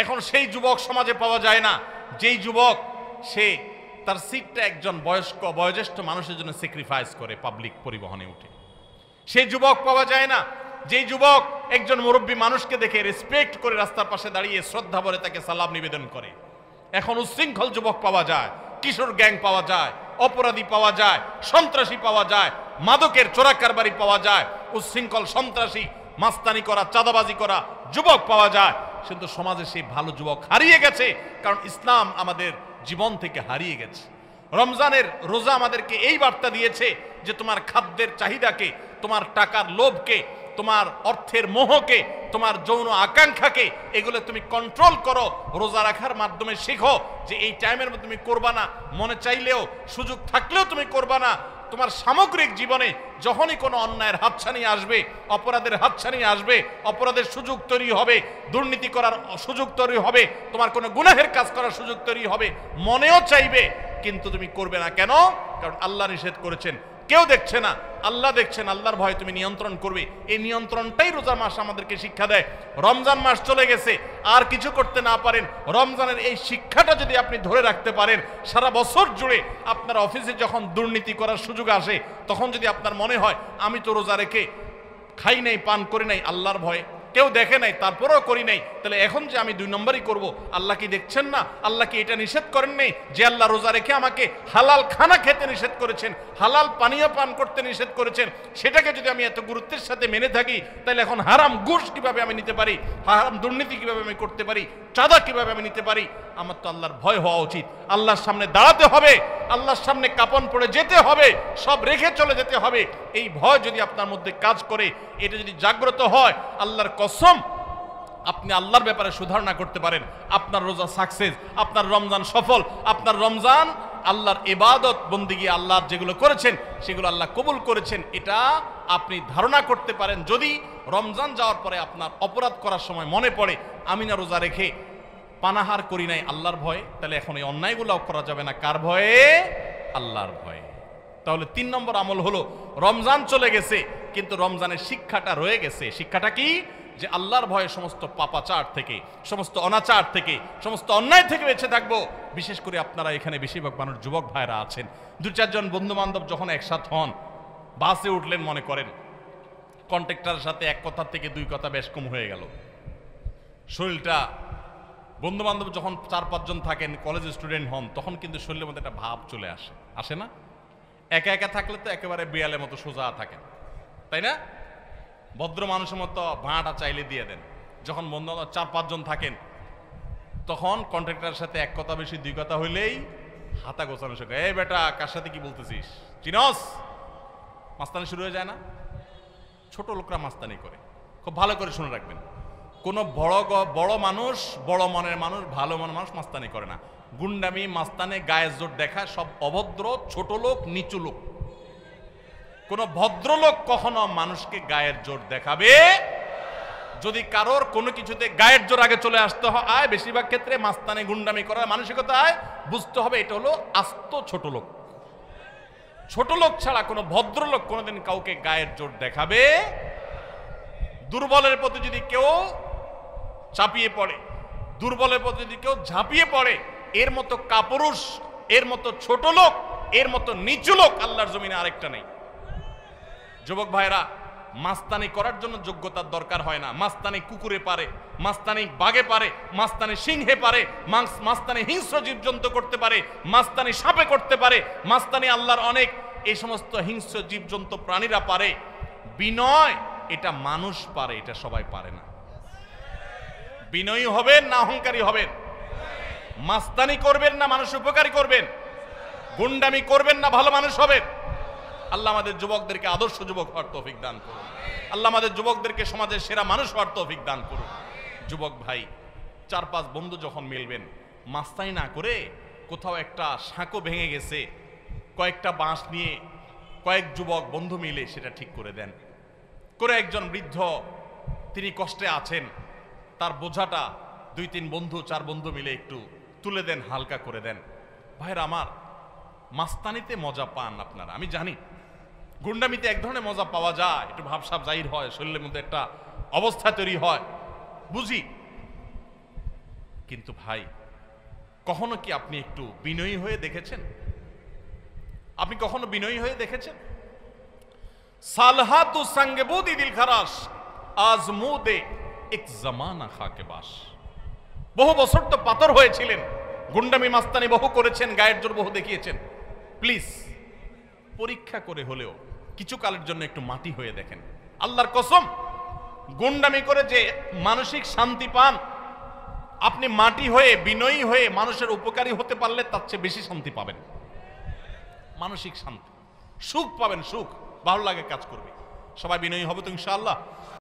এখন সেই যুবক সমাজে পাওয়া যায় না যেই যুবক সে তার সিটটা একজন বয়স্ক বয়োজ্যেষ্ঠ মানুষের জন্য স্যাক্রিফাইস করে পাবলিক পরিবহনে উঠে সেই যুবক পাওয়া যায় না যেই যুবক একজন মুরব্বী মানুষকে দেখে রেসপেক্ট করে রাস্তার পাশে দাঁড়িয়ে শ্রদ্ধা ভরে তাকে সালাম নিবেদন করে এখন উচ্ছৃঙ্খল যুবক পাওয়া যায় কিশোর গ্যাং পাওয়া যায় অপরাধী পাওয়া যায় সন্ত্রাসী পাওয়া যায় মাদকের কারবারি পাওয়া যায় উচ্ছৃঙ্খল সন্ত্রাসী মাস্তানি করা চাঁদাবাজি করা যুবক পাওয়া যায় সেহেতু সমাজে সেই ভালো যুবক হারিয়ে গেছে কারণ ইসলাম আমাদের জীবন থেকে হারিয়ে গেছে রমজানের রোজা আমাদেরকে এই বার্তা দিয়েছে যে তোমার খাদ্যের চাহিদাকে তোমার টাকার লোভকে তোমার অর্থের মোহকে তোমার যৌন আকাঙ্ক্ষাকে এগুলো তুমি কন্ট্রোল করো রোজা রাখার মাধ্যমে শিখো যে এই টাইমের মধ্যে তুমি করবা না মনে চাইলেও সুযোগ থাকলেও তুমি করবা না তোমার সামগ্রিক জীবনে যখনই কোনো অন্যায়ের হাতছানি আসবে অপরাধের হাতছানি আসবে অপরাধের সুযোগ তৈরি হবে দুর্নীতি করার সুযোগ তৈরি হবে তোমার কোনো গুনাহের কাজ করার সুযোগ তৈরি হবে মনেও চাইবে কিন্তু তুমি করবে না কেন কারণ আল্লাহ নিষেধ করেছেন কেউ দেখছে না আল্লাহ দেখছেন আল্লাহর ভয় তুমি নিয়ন্ত্রণ করবে এই নিয়ন্ত্রণটাই রোজা মাস আমাদেরকে শিক্ষা দেয় রমজান মাস চলে গেছে আর কিছু করতে না পারেন রমজানের এই শিক্ষাটা যদি আপনি ধরে রাখতে পারেন সারা বছর জুড়ে আপনার অফিসে যখন দুর্নীতি করার সুযোগ আসে তখন যদি আপনার মনে হয় আমি তো রোজা রেখে খাই নাই পান করি নাই আল্লাহর ভয়ে কেউ দেখে নাই তারপরেও করি নাই তাহলে এখন যে আমি দুই নম্বরই করব আল্লাহ কি দেখছেন না আল্লাহ কি এটা নিষেধ করেন নেই যে আল্লাহ রোজা রেখে আমাকে হালাল খানা খেতে নিষেধ করেছেন হালাল পানীয় পান করতে নিষেধ করেছেন সেটাকে যদি আমি এত গুরুত্বের সাথে মেনে থাকি তাহলে এখন হারাম ঘুষ কীভাবে আমি নিতে পারি হারাম দুর্নীতি কীভাবে আমি করতে পারি চাঁদা কীভাবে আমি নিতে পারি আমার তো আল্লাহর ভয় হওয়া উচিত আল্লাহর সামনে দাঁড়াতে হবে আল্লাহর সামনে কাপন পড়ে যেতে হবে সব রেখে চলে যেতে হবে এই ভয় যদি আপনার মধ্যে কাজ করে এটা যদি জাগ্রত হয় আল্লাহর কসম আপনি আল্লাহর ব্যাপারে সুধারণা করতে পারেন আপনার রোজা সাকসেস আপনার রমজান সফল আপনার রমজান আল্লাহর এবাদত বন্দিগি আল্লাহর যেগুলো করেছেন সেগুলো আল্লাহ কবুল করেছেন এটা আপনি ধারণা করতে পারেন যদি রমজান যাওয়ার পরে আপনার অপরাধ করার সময় মনে পড়ে আমিনা রোজা রেখে পানাহার করি নাই আল্লাহর ভয়ে তাহলে এখন এই অন্যায়গুলো করা যাবে না কার ভয়ে আল্লাহর ভয়ে তাহলে তিন নম্বর আমল হলো রমজান চলে গেছে কিন্তু রমজানের শিক্ষাটা রয়ে গেছে শিক্ষাটা কি যে আল্লাহর ভয়ে সমস্ত পাপাচার থেকে সমস্ত অনাচার থেকে সমস্ত অন্যায় থেকে বেঁচে থাকবো বিশেষ করে আপনারা এখানে বেশিরভাগ মানুষ যুবক ভাইরা আছেন দু চারজন বন্ধু বান্ধব যখন একসাথ হন বাসে উঠলেন মনে করেন কন্ট্রাক্টারের সাথে এক কথার থেকে দুই কথা বেশ কম হয়ে গেল শরীরটা বন্ধু বান্ধব যখন চার পাঁচজন থাকেন কলেজ স্টুডেন্ট হন তখন কিন্তু শরীরের মধ্যে একটা ভাব চলে আসে আসে না একা একা থাকলে তো একেবারে বিয়ালের মতো সোজা থাকেন তাই না ভদ্র মানুষের মতো ভাঁটা চাইলে দিয়ে দেন যখন বন্ধু চার পাঁচজন থাকেন তখন কন্ট্রাক্টরের সাথে এক কথা বেশি দুই কথা হইলেই হাতা গোছানো শেখা এ বেটা কার সাথে কি বলতেছিস চিনস মাস্তানি শুরু হয়ে যায় না ছোট লোকরা মাস্তানি করে খুব ভালো করে শুনে রাখবেন কোনো বড় বড় মানুষ বড় মনের মানুষ ভালো মনের মানুষ মাস্তানি করে না গুন্ডামি মাস্তানে গায়ের জোর দেখা সব অভদ্র ছোট লোক নিচু লোক কোনো ভদ্রলোক কখনো মানুষকে গায়ের জোর দেখাবে যদি কারোর কোনো কিছুতে গায়ের জোর আগে চলে আসতে হয় বেশিরভাগ ক্ষেত্রে মাস্তানে গুন্ডামি করার মানসিকতায় বুঝতে হবে এটা হলো আস্ত ছোট লোক ছোট লোক ছাড়া কোনো ভদ্রলোক কোনোদিন কাউকে গায়ের জোর দেখাবে দুর্বলের প্রতি যদি কেউ চাপিয়ে পড়ে দুর্বলের প্রতি কেউ ঝাঁপিয়ে পড়ে এর মতো কাপুরুষ এর মতো ছোট লোক এর মতো নিচু লোক আল্লাহর জমিনে আরেকটা নেই যুবক ভাইরা মাস্তানি করার জন্য যোগ্যতার দরকার হয় না মাস্তানি কুকুরে পারে মাস্তানি বাঘে পারে মাস্তানি সিংহে পারে মাস্তানি হিংস্র জীবজন্তু করতে পারে মাস্তানি সাপে করতে পারে মাস্তানি আল্লাহর অনেক এই সমস্ত হিংস্র জীবজন্তু প্রাণীরা পারে বিনয় এটা মানুষ পারে এটা সবাই পারে না বিনয়ী হবেন না অহংকারী হবেন মাস্তানি করবেন না মানুষ উপকারী করবেন গুন্ডামি করবেন না ভালো মানুষ হবেন আল্লাহ আমাদের যুবকদেরকে আদর্শ যুবক হওয়ার তৌফিক দান করুন আল্লাহ আমাদের যুবকদেরকে সমাজের সেরা মানুষ হওয়ার তৌফিক দান করুন যুবক ভাই চার পাঁচ বন্ধু যখন মিলবেন মাস্তানি না করে কোথাও একটা সাঁকো ভেঙে গেছে কয়েকটা বাঁশ নিয়ে কয়েক যুবক বন্ধু মিলে সেটা ঠিক করে দেন করে একজন বৃদ্ধ তিনি কষ্টে আছেন তার বোঝাটা দুই তিন বন্ধু চার বন্ধু মিলে একটু তুলে দেন হালকা করে দেন ভাইয়ের আমার মাস্তানিতে মজা পান আপনারা আমি জানি গুন্ডামিতে এক ধরনের মজা পাওয়া যায় একটু ভাবসাব জাহির হয় শরীরের মধ্যে একটা অবস্থা তৈরি হয় বুঝি কিন্তু ভাই কখনো কি আপনি একটু বিনয়ী হয়ে দেখেছেন আপনি কখনো বিনয়ী হয়ে দেখেছেন সালহাতু সাঙ্গে বুদি দিল খারাস আজ দে এক জামানা খাকে বাস বহু বছর তো পাথর হয়েছিলেন গুন্ডামি মাস্তানি বহু করেছেন গায়ের জোর বহু দেখিয়েছেন প্লিজ পরীক্ষা করে হলেও কিছু কালের জন্য একটু মাটি হয়ে দেখেন আল্লাহর কসম গুন্ডামি করে যে মানসিক শান্তি পান আপনি মাটি হয়ে বিনয়ী হয়ে মানুষের উপকারী হতে পারলে তার চেয়ে বেশি শান্তি পাবেন মানসিক শান্তি সুখ পাবেন সুখ ভালো লাগে কাজ করবে সবাই বিনয়ী হবে তো ইনশাআল্লাহ